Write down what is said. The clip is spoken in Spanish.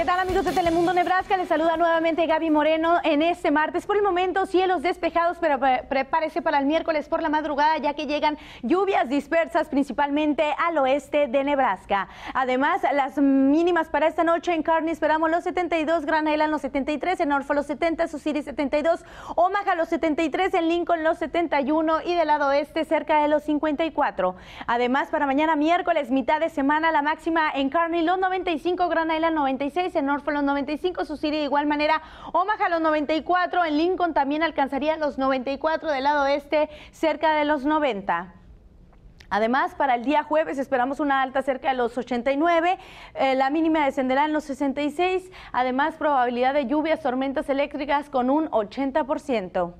¿Qué tal amigos de Telemundo Nebraska? Les saluda nuevamente Gaby Moreno en este martes. Por el momento cielos despejados, pero prepárese para el miércoles por la madrugada ya que llegan lluvias dispersas principalmente al oeste de Nebraska. Además, las mínimas para esta noche en Kearney esperamos los 72, Gran Island los 73, en Norfolk los 70, Sioux 72, Omaha los 73, en Lincoln los 71 y del lado oeste cerca de los 54. Además, para mañana miércoles, mitad de semana, la máxima en Kearney los 95, Gran Island 96, en Norfolk los 95, Susiri de igual manera, Omaha los 94, en Lincoln también alcanzaría los 94 del lado este, cerca de los 90. Además, para el día jueves esperamos una alta cerca de los 89, eh, la mínima descenderá en los 66, además probabilidad de lluvias, tormentas eléctricas con un 80%.